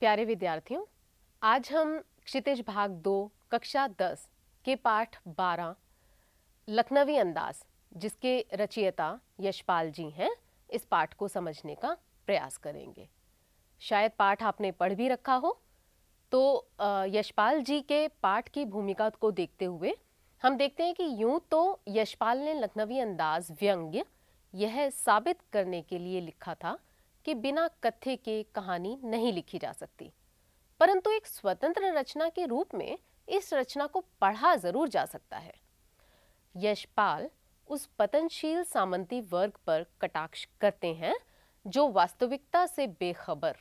प्यारे विद्यार्थियों आज हम क्षितिज भाग दो कक्षा दस के पाठ बारह लखनवी अंदाज जिसके रचयिता यशपाल जी हैं इस पाठ को समझने का प्रयास करेंगे शायद पाठ आपने पढ़ भी रखा हो तो यशपाल जी के पाठ की भूमिका को देखते हुए हम देखते हैं कि यूं तो यशपाल ने लखनवी अंदाज व्यंग्य यह साबित करने के लिए लिखा था कि बिना कथ्य के कहानी नहीं लिखी जा सकती परंतु एक स्वतंत्र रचना के रूप में इस रचना को पढ़ा जरूर जा सकता है यशपाल उस पतनशील सामंती वर्ग पर कटाक्ष करते हैं जो वास्तविकता से बेखबर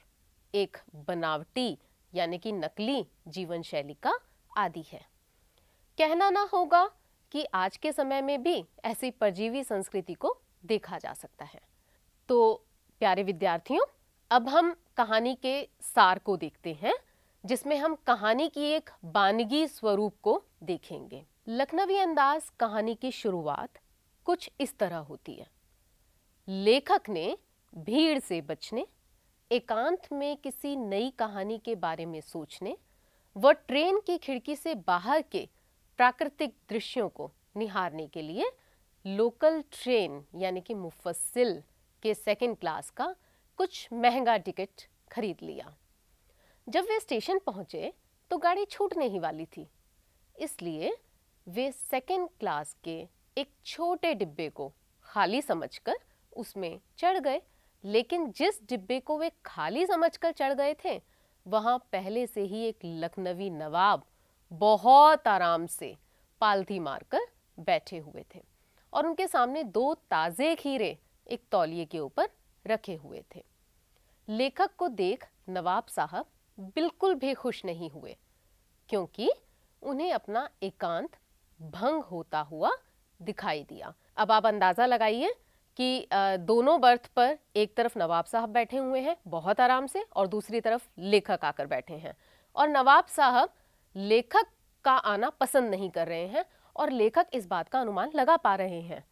एक बनावटी यानी कि नकली जीवन शैली का आदि है कहना ना होगा कि आज के समय में भी ऐसी परजीवी संस्कृति को देखा जा सकता है तो प्यारे विद्यार्थियों अब हम कहानी के सार को देखते हैं जिसमें हम कहानी की एक बानगी स्वरूप को देखेंगे लखनवी अंदाज कहानी की शुरुआत कुछ इस तरह होती है लेखक ने भीड़ से बचने एकांत में किसी नई कहानी के बारे में सोचने व ट्रेन की खिड़की से बाहर के प्राकृतिक दृश्यों को निहारने के लिए लोकल ट्रेन यानी कि मुफस्सिल के सेकंड क्लास का कुछ महंगा टिकट खरीद लिया जब वे स्टेशन पहुंचे तो गाड़ी छूटने ही वाली थी इसलिए वे सेकंड क्लास के एक छोटे डिब्बे को खाली समझकर उसमें चढ़ गए लेकिन जिस डिब्बे को वे खाली समझकर चढ़ गए थे वहाँ पहले से ही एक लखनवी नवाब बहुत आराम से पालथी मारकर बैठे हुए थे और उनके सामने दो ताज़े खीरे एक तौलिए के ऊपर रखे हुए थे लेखक को देख नवाब साहब बिल्कुल भी खुश नहीं हुए क्योंकि उन्हें अपना एकांत भंग होता हुआ दिखाई दिया अब आप अंदाज़ा लगाइए कि दोनों बर्थ पर एक तरफ नवाब साहब बैठे हुए हैं बहुत आराम से और दूसरी तरफ लेखक आकर बैठे हैं और नवाब साहब लेखक का आना पसंद नहीं कर रहे हैं और लेखक इस बात का अनुमान लगा पा रहे हैं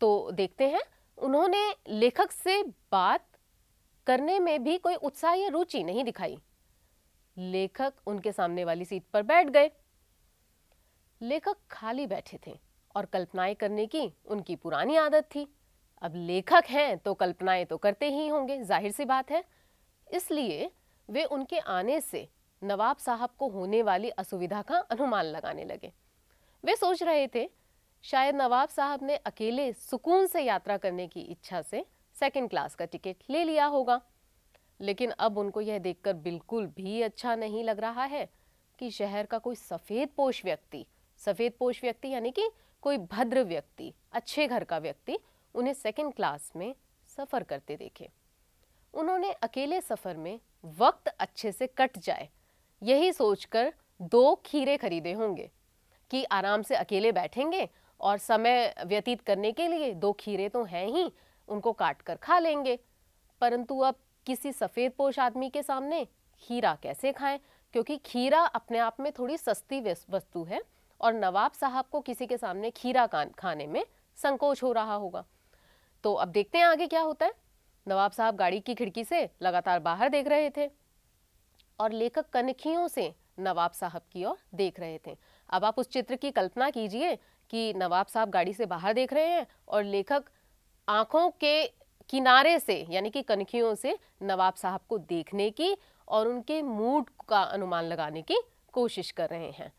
तो देखते हैं उन्होंने लेखक से बात करने में भी कोई उत्साह या रुचि नहीं दिखाई लेखक उनके सामने वाली सीट पर बैठ गए लेखक खाली बैठे थे और कल्पनाएं करने की उनकी पुरानी आदत थी अब लेखक हैं तो कल्पनाएं तो करते ही होंगे जाहिर सी बात है इसलिए वे उनके आने से नवाब साहब को होने वाली असुविधा का अनुमान लगाने लगे वे सोच रहे थे शायद नवाब साहब ने अकेले सुकून से यात्रा करने की इच्छा से सेकंड क्लास का टिकट ले लिया होगा लेकिन अब उनको यह देखकर बिल्कुल भी अच्छा नहीं लग रहा है कि शहर का कोई सफ़ेद पोष व्यक्ति सफ़ेद पोष व्यक्ति यानी कि कोई भद्र व्यक्ति अच्छे घर का व्यक्ति उन्हें सेकंड क्लास में सफ़र करते देखे उन्होंने अकेले सफ़र में वक्त अच्छे से कट जाए यही सोचकर दो खीरे खरीदे होंगे कि आराम से अकेले बैठेंगे और समय व्यतीत करने के लिए दो खीरे तो हैं ही उनको काट कर खा लेंगे परंतु अब किसी सफ़ेद पोश आदमी के सामने खीरा कैसे खाएं क्योंकि खीरा अपने आप में थोड़ी सस्ती वस्तु है और नवाब साहब को किसी के सामने खीरा खाने में संकोच हो रहा होगा तो अब देखते हैं आगे क्या होता है नवाब साहब गाड़ी की खिड़की से लगातार बाहर देख रहे थे और लेखक कनखियों से नवाब साहब की ओर देख रहे थे अब आप उस चित्र की कल्पना कीजिए कि नवाब साहब गाड़ी से बाहर देख रहे हैं और लेखक आँखों के किनारे से यानी कि कनखियों से नवाब साहब को देखने की और उनके मूड का अनुमान लगाने की कोशिश कर रहे हैं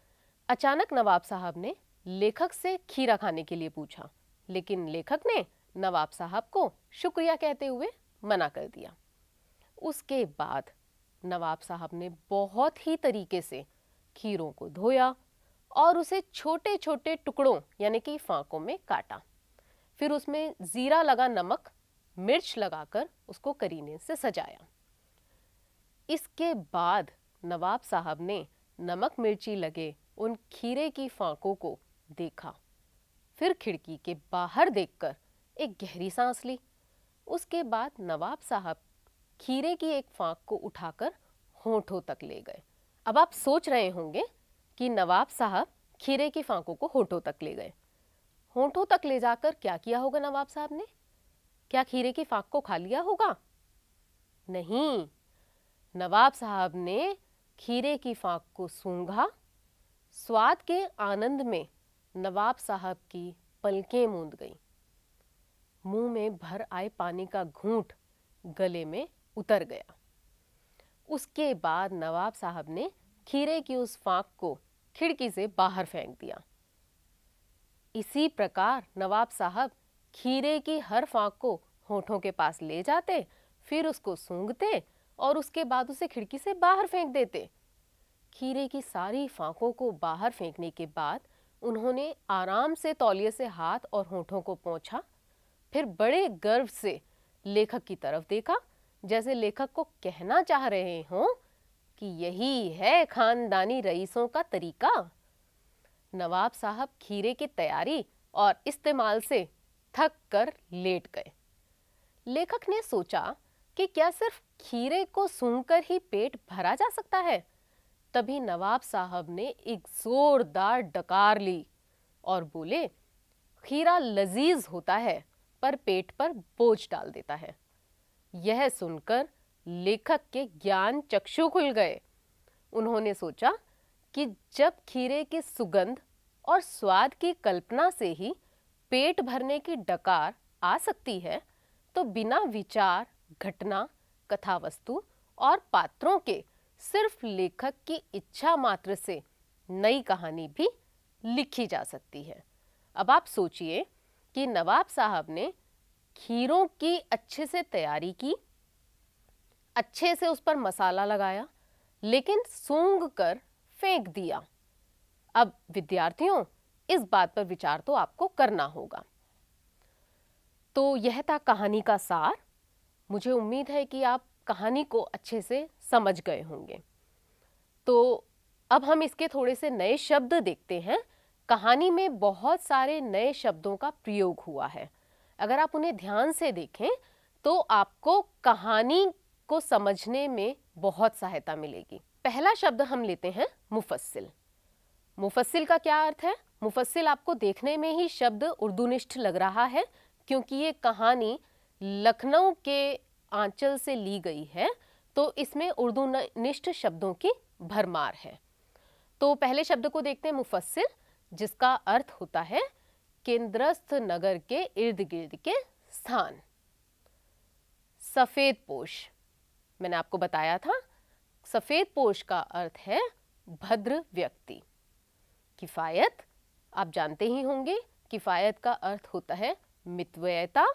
अचानक नवाब साहब ने लेखक से खीरा खाने के लिए पूछा लेकिन लेखक ने नवाब साहब को शुक्रिया कहते हुए मना कर दिया उसके बाद नवाब साहब ने बहुत ही तरीके से खीरों को धोया और उसे छोटे छोटे टुकड़ों यानी कि फांकों में काटा फिर उसमें ज़ीरा लगा नमक मिर्च लगाकर उसको करीने से सजाया इसके बाद नवाब साहब ने नमक मिर्ची लगे उन खीरे की फांकों को देखा फिर खिड़की के बाहर देखकर एक गहरी सांस ली उसके बाद नवाब साहब खीरे की एक फांक को उठाकर होठों तक ले गए अब आप सोच रहे होंगे कि नवाब साहब खीरे की फांकों को होठों तक ले गए होठों तक ले जाकर क्या किया होगा नवाब साहब ने क्या खीरे की फांक को खा लिया होगा नहीं नवाब साहब ने खीरे की फांक को सूंघा स्वाद के आनंद में नवाब साहब की पलकें मूंद गईं मुंह में भर आए पानी का घूंट गले में उतर गया उसके बाद नवाब साहब ने खीरे की उस फांक को खिड़की से बाहर फेंक दिया इसी प्रकार नवाब साहब खीरे की हर फांक को होठों के पास ले जाते फिर उसको सूंघते और उसके बाद उसे खिड़की से बाहर फेंक देते खीरे की सारी फांकों को बाहर फेंकने के बाद उन्होंने आराम से तौलिए से हाथ और होठों को पहुंचा फिर बड़े गर्व से लेखक की तरफ देखा जैसे लेखक को कहना चाह रहे हों कि यही है खानदानी रईसों का तरीका नवाब साहब खीरे की तैयारी और इस्तेमाल से थक कर लेट गए लेखक ने सोचा कि क्या सिर्फ खीरे को सूंघकर ही पेट भरा जा सकता है तभी नवाब साहब ने एक जोरदार डकार ली और बोले खीरा लजीज होता है पर पेट पर बोझ डाल देता है यह सुनकर लेखक के ज्ञान चक्षु खुल गए उन्होंने सोचा कि जब खीरे के सुगंध और स्वाद की कल्पना से ही पेट भरने की डकार आ सकती है तो बिना विचार घटना कथा वस्तु और पात्रों के सिर्फ लेखक की इच्छा मात्र से नई कहानी भी लिखी जा सकती है अब आप सोचिए कि नवाब साहब ने खीरों की अच्छे से तैयारी की अच्छे से उस पर मसाला लगाया लेकिन सूंग कर फेंक दिया अब विद्यार्थियों इस बात पर विचार तो आपको करना होगा तो यह था कहानी का सार मुझे उम्मीद है कि आप कहानी को अच्छे से समझ गए होंगे तो अब हम इसके थोड़े से नए शब्द देखते हैं कहानी में बहुत सारे नए शब्दों का प्रयोग हुआ है अगर आप उन्हें ध्यान से देखें तो आपको कहानी को समझने में बहुत सहायता मिलेगी पहला शब्द हम लेते हैं मुफस्सिल मुफस्सिल का क्या अर्थ है मुफस्सिल आपको देखने में ही शब्द उर्दूनिष्ठ लग रहा है क्योंकि ये कहानी लखनऊ के आंचल से ली गई है तो इसमें उर्दू निष्ठ शब्दों की भरमार है तो पहले शब्द को देखते हैं मुफस्सिल जिसका अर्थ होता है केंद्रस्थ नगर के इर्द गिर्द के स्थान सफ़ेद पोश मैंने आपको बताया था सफ़ेद पोश का अर्थ है भद्र व्यक्ति किफ़ायत आप जानते ही होंगे किफ़ायत का अर्थ होता है मितव्ययता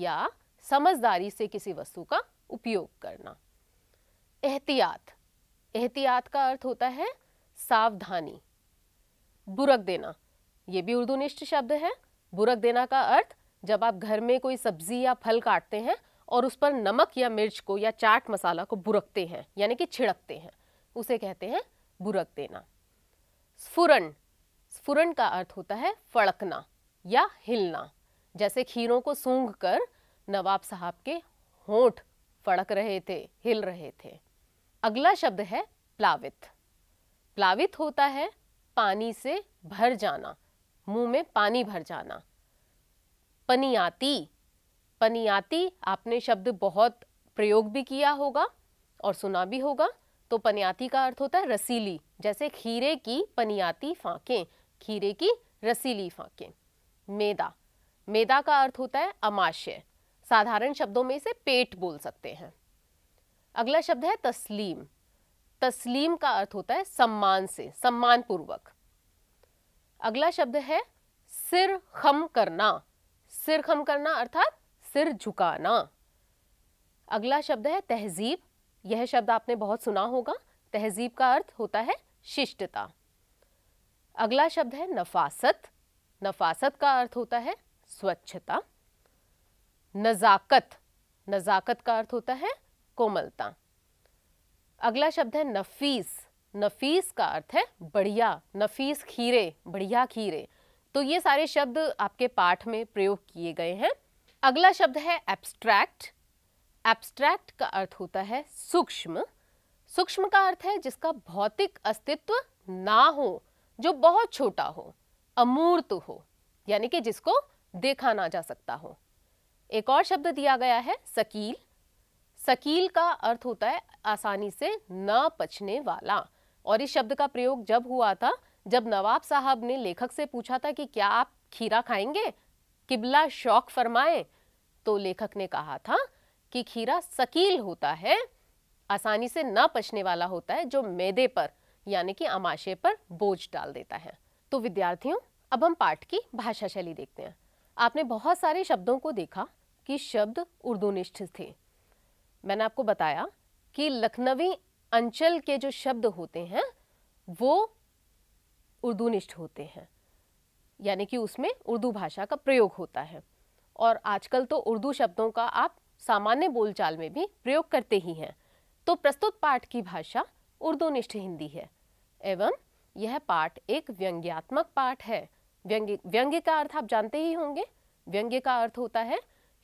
या समझदारी से किसी वस्तु का उपयोग करना एहतियात एहतियात का अर्थ होता है सावधानी बुरक देना यह भी उर्दू निष्ठ शब्द है बुरक देना का अर्थ जब आप घर में कोई सब्जी या फल काटते हैं और उस पर नमक या मिर्च को या चाट मसाला को बुरकते हैं यानी कि छिड़कते हैं उसे कहते हैं बुरक देना स्फुरन स्फुरन का अर्थ होता है फड़कना या हिलना जैसे खीरों को सूंघ कर नवाब साहब के होंठ फड़क रहे थे हिल रहे थे अगला शब्द है प्लावित प्लावित होता है पानी से भर जाना मुंह में पानी भर जाना पनियाती पनियाती आपने शब्द बहुत प्रयोग भी किया होगा और सुना भी होगा तो पनियाती का अर्थ होता है रसीली जैसे खीरे की पनियाती फांके खीरे की रसीली फांकें मेदा मेदा का अर्थ होता है अमाशय साधारण शब्दों में इसे पेट बोल सकते हैं अगला शब्द है तस्लीम तस्लीम का अर्थ होता है सम्मान से सम्मान पूर्वक अगला शब्द है सिर खम करना सिर खम करना अर्थात सिर झुकाना अगला शब्द है तहजीब यह शब्द आपने बहुत सुना होगा तहजीब का अर्थ होता है शिष्टता अगला शब्द है नफासत नफासत का अर्थ होता है स्वच्छता नज़ाकत नज़ाकत का अर्थ होता है कोमलता अगला शब्द है नफीस नफीस का अर्थ है बढ़िया नफीस खीरे बढ़िया खीरे तो ये सारे शब्द आपके पाठ में प्रयोग किए गए हैं अगला शब्द है एब्स्ट्रैक्ट एब्स्ट्रैक्ट का अर्थ होता है सूक्ष्म सूक्ष्म का अर्थ है जिसका भौतिक अस्तित्व ना हो जो बहुत छोटा हो अमूर्त हो यानी कि जिसको देखा ना जा सकता हो एक और शब्द दिया गया है सकील सकील का अर्थ होता है आसानी से न पचने वाला और इस शब्द का प्रयोग जब हुआ था जब नवाब साहब ने लेखक से पूछा था कि क्या आप खीरा खाएंगे किबला शौक फरमाएं तो लेखक ने कहा था कि खीरा सकील होता है आसानी से ना पचने वाला होता है जो मैदे पर यानी कि अमाशय पर बोझ डाल देता है तो विद्यार्थियों अब हम पाठ की भाषा शैली देखते हैं आपने बहुत सारे शब्दों को देखा कि शब्द उर्दूनिष्ठ थे मैंने आपको बताया कि लखनवी अंचल के जो शब्द होते हैं वो उर्दूनिष्ठ होते हैं यानी कि उसमें उर्दू भाषा का प्रयोग होता है और आजकल तो उर्दू शब्दों का आप सामान्य बोलचाल में भी प्रयोग करते ही हैं तो प्रस्तुत पाठ की भाषा उर्दू निष्ठ हिंदी है एवं यह पाठ एक व्यंग्यात्मक पाठ है व्यंग्य व्यंग्य का अर्थ आप जानते ही होंगे व्यंग्य का अर्थ होता है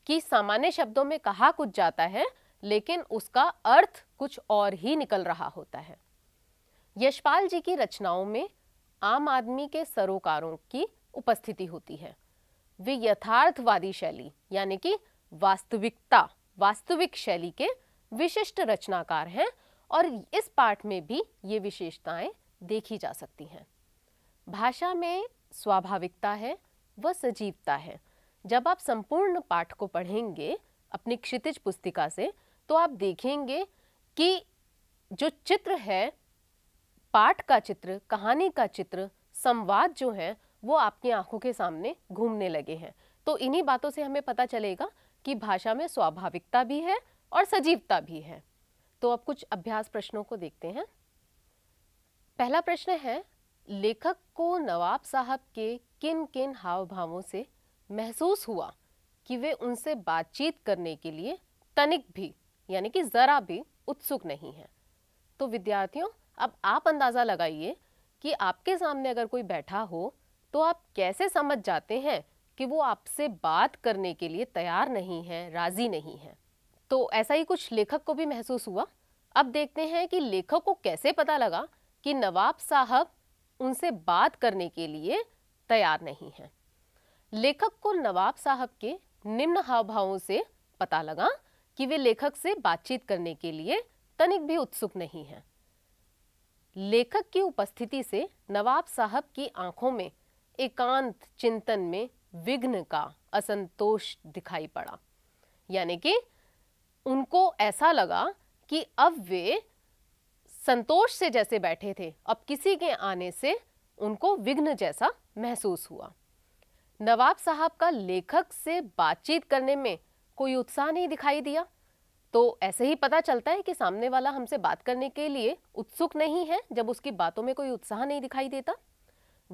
कि सामान्य शब्दों में कहा कुछ जाता है लेकिन उसका अर्थ कुछ और ही निकल रहा होता है यशपाल जी की रचनाओं में आम आदमी के सरोकारों की उपस्थिति होती है वे यथार्थवादी शैली यानी कि वास्तविकता वास्तविक शैली के विशिष्ट रचनाकार हैं और इस पाठ में भी ये विशेषताएं देखी जा सकती हैं भाषा में स्वाभाविकता है व सजीवता है जब आप संपूर्ण पाठ को पढ़ेंगे अपनी क्षितिज पुस्तिका से तो आप देखेंगे कि जो चित्र है पाठ का चित्र कहानी का चित्र संवाद जो है वो आपकी आंखों के सामने घूमने लगे हैं तो इन्हीं बातों से हमें पता चलेगा कि भाषा में स्वाभाविकता भी है और सजीवता भी है तो अब कुछ अभ्यास प्रश्नों को देखते हैं पहला प्रश्न है लेखक को नवाब साहब के किन किन हाव भावों से महसूस हुआ कि वे उनसे बातचीत करने के लिए तनिक भी यानी कि ज़रा भी उत्सुक नहीं है तो विद्यार्थियों अब आप अंदाज़ा लगाइए कि आपके सामने अगर कोई बैठा हो तो आप कैसे समझ जाते हैं कि वो आपसे बात करने के लिए तैयार नहीं है राज़ी नहीं है तो ऐसा ही कुछ लेखक को भी महसूस हुआ अब देखते हैं कि लेखक को कैसे पता लगा कि नवाब साहब उनसे बात करने के लिए तैयार नहीं हैं लेखक को नवाब साहब के निम्न हाव भावों से पता लगा कि वे लेखक से बातचीत करने के लिए तनिक भी उत्सुक नहीं हैं लेखक की उपस्थिति से नवाब साहब की आंखों में एकांत चिंतन में विघ्न का असंतोष दिखाई पड़ा यानी कि उनको ऐसा लगा कि अब वे संतोष से जैसे बैठे थे अब किसी के आने से उनको विघ्न जैसा महसूस हुआ नवाब साहब का लेखक से बातचीत करने में कोई उत्साह नहीं दिखाई दिया तो ऐसे ही पता चलता है कि सामने वाला हमसे बात करने के लिए उत्सुक नहीं है जब उसकी बातों में कोई उत्साह नहीं दिखाई देता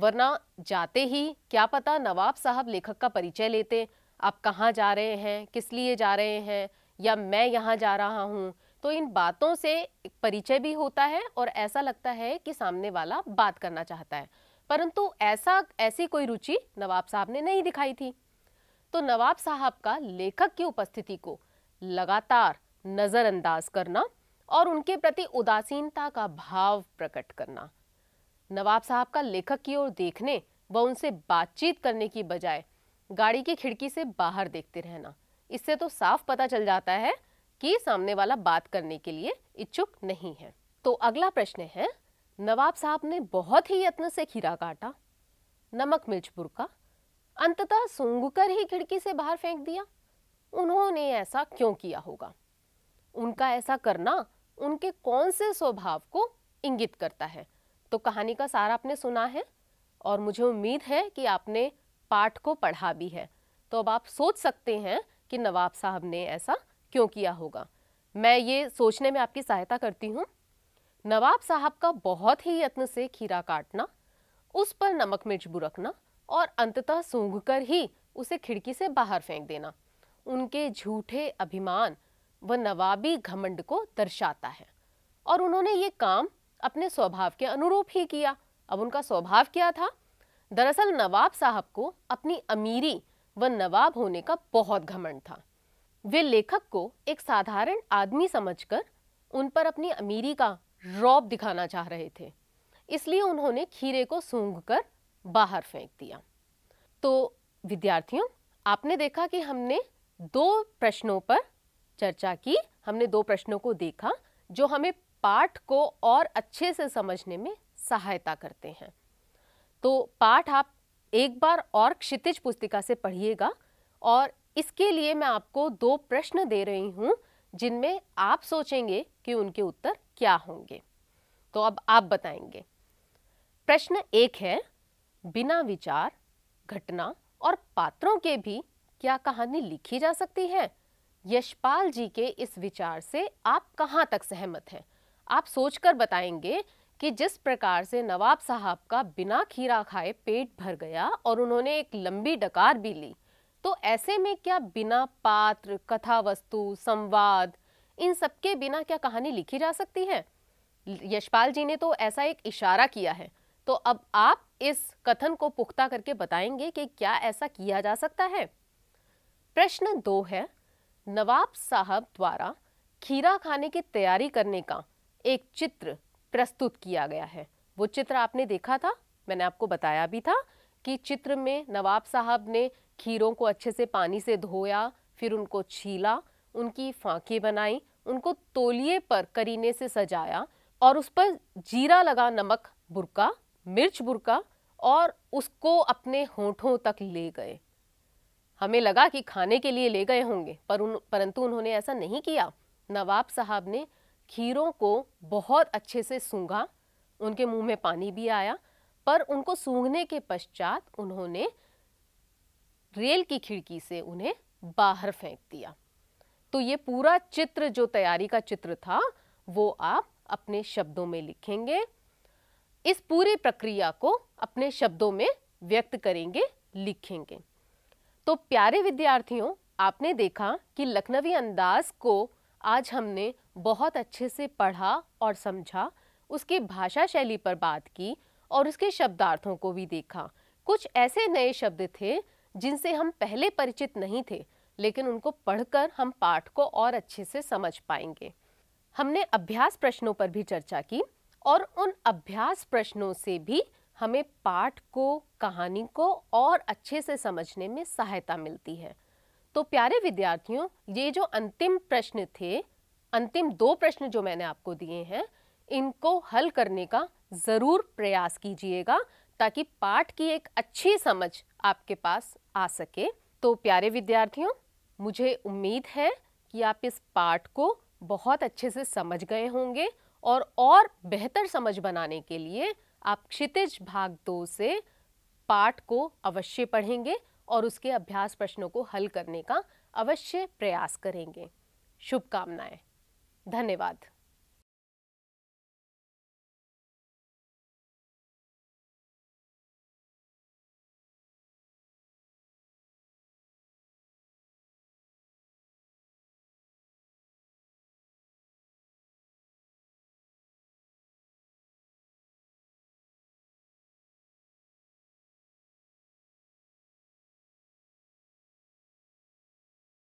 वरना जाते ही क्या पता नवाब साहब लेखक का परिचय लेते आप कहाँ जा रहे हैं किस लिए जा रहे हैं या मैं यहाँ जा रहा हूँ तो इन बातों से परिचय भी होता है और ऐसा लगता है कि सामने वाला बात करना चाहता है परंतु ऐसा ऐसी कोई रुचि नवाब साहब ने नहीं दिखाई थी तो नवाब साहब का लेखक की उपस्थिति को लगातार नज़रअंदाज करना और उनके प्रति उदासीनता का भाव प्रकट करना नवाब साहब का लेखक की ओर देखने व उनसे बातचीत करने की बजाय गाड़ी की खिड़की से बाहर देखते रहना इससे तो साफ पता चल जाता है कि सामने वाला बात करने के लिए इच्छुक नहीं है तो अगला प्रश्न है नवाब साहब ने बहुत ही यत्न से खीरा काटा नमक मिर्च बुरका अंततः सूंघकर ही खिड़की से बाहर फेंक दिया उन्होंने ऐसा क्यों किया होगा उनका ऐसा करना उनके कौन से स्वभाव को इंगित करता है तो कहानी का सारा आपने सुना है और मुझे उम्मीद है कि आपने पाठ को पढ़ा भी है तो अब आप सोच सकते हैं कि नवाब साहब ने ऐसा क्यों किया होगा मैं ये सोचने में आपकी सहायता करती हूँ नवाब साहब का बहुत ही यत्न से खीरा काटना उस पर नमक मिर्च बुरकना और अंततः सूंघ कर ही उसे खिड़की से बाहर फेंक देना उनके झूठे अभिमान व नवाबी घमंड को दर्शाता है और उन्होंने ये काम अपने स्वभाव के अनुरूप ही किया अब उनका स्वभाव क्या था दरअसल नवाब साहब को अपनी अमीरी व नवाब होने का बहुत घमंड था वे लेखक को एक साधारण आदमी समझकर उन पर अपनी अमीरी का रौब दिखाना चाह रहे थे इसलिए उन्होंने खीरे को सूंघ कर बाहर फेंक दिया तो विद्यार्थियों आपने देखा कि हमने दो प्रश्नों पर चर्चा की हमने दो प्रश्नों को देखा जो हमें पाठ को और अच्छे से समझने में सहायता करते हैं तो पाठ आप एक बार और क्षितिज पुस्तिका से पढ़िएगा और इसके लिए मैं आपको दो प्रश्न दे रही हूँ जिनमें आप सोचेंगे कि उनके उत्तर क्या होंगे तो अब आप बताएंगे प्रश्न एक है बिना विचार घटना और पात्रों के भी क्या कहानी लिखी जा सकती है यशपाल जी के इस विचार से आप कहाँ तक सहमत हैं आप सोचकर बताएंगे कि जिस प्रकार से नवाब साहब का बिना खीरा खाए पेट भर गया और उन्होंने एक लंबी डकार भी ली तो ऐसे में क्या बिना पात्र कथा वस्तु संवाद इन सबके बिना क्या कहानी लिखी जा सकती है यशपाल जी ने तो ऐसा एक इशारा किया है तो अब आप इस कथन को पुख्ता करके बताएंगे कि क्या ऐसा किया जा सकता है प्रश्न दो है नवाब साहब द्वारा खीरा खाने की तैयारी करने का एक चित्र प्रस्तुत किया गया है वो चित्र आपने देखा था मैंने आपको बताया भी था कि चित्र में नवाब साहब ने खीरों को अच्छे से पानी से धोया फिर उनको छीला उनकी फांके बनाई उनको तोलिए पर करीने से सजाया और उस पर जीरा लगा नमक बुरका मिर्च बुरका और उसको अपने होठों तक ले गए हमें लगा कि खाने के लिए ले गए होंगे पर उन परंतु उन्होंने ऐसा नहीं किया नवाब साहब ने खीरों को बहुत अच्छे से सूंघा उनके मुंह में पानी भी आया पर उनको सूंघने के पश्चात उन्होंने रेल की खिड़की से उन्हें बाहर फेंक दिया तो ये पूरा चित्र जो तैयारी का चित्र था वो आप अपने शब्दों में लिखेंगे इस पूरी प्रक्रिया को अपने शब्दों में व्यक्त करेंगे लिखेंगे तो प्यारे विद्यार्थियों आपने देखा कि लखनवी अंदाज को आज हमने बहुत अच्छे से पढ़ा और समझा उसके भाषा शैली पर बात की और उसके शब्दार्थों को भी देखा कुछ ऐसे नए शब्द थे जिनसे हम पहले परिचित नहीं थे लेकिन उनको पढ़कर हम पाठ को और अच्छे से समझ पाएंगे हमने अभ्यास प्रश्नों पर भी चर्चा की और उन अभ्यास प्रश्नों से भी हमें पाठ को कहानी को और अच्छे से समझने में सहायता मिलती है तो प्यारे विद्यार्थियों ये जो अंतिम प्रश्न थे अंतिम दो प्रश्न जो मैंने आपको दिए हैं इनको हल करने का ज़रूर प्रयास कीजिएगा ताकि पाठ की एक अच्छी समझ आपके पास आ सके तो प्यारे विद्यार्थियों मुझे उम्मीद है कि आप इस पाठ को बहुत अच्छे से समझ गए होंगे और और बेहतर समझ बनाने के लिए आप क्षितिज भाग दो से पाठ को अवश्य पढ़ेंगे और उसके अभ्यास प्रश्नों को हल करने का अवश्य प्रयास करेंगे शुभकामनाएं धन्यवाद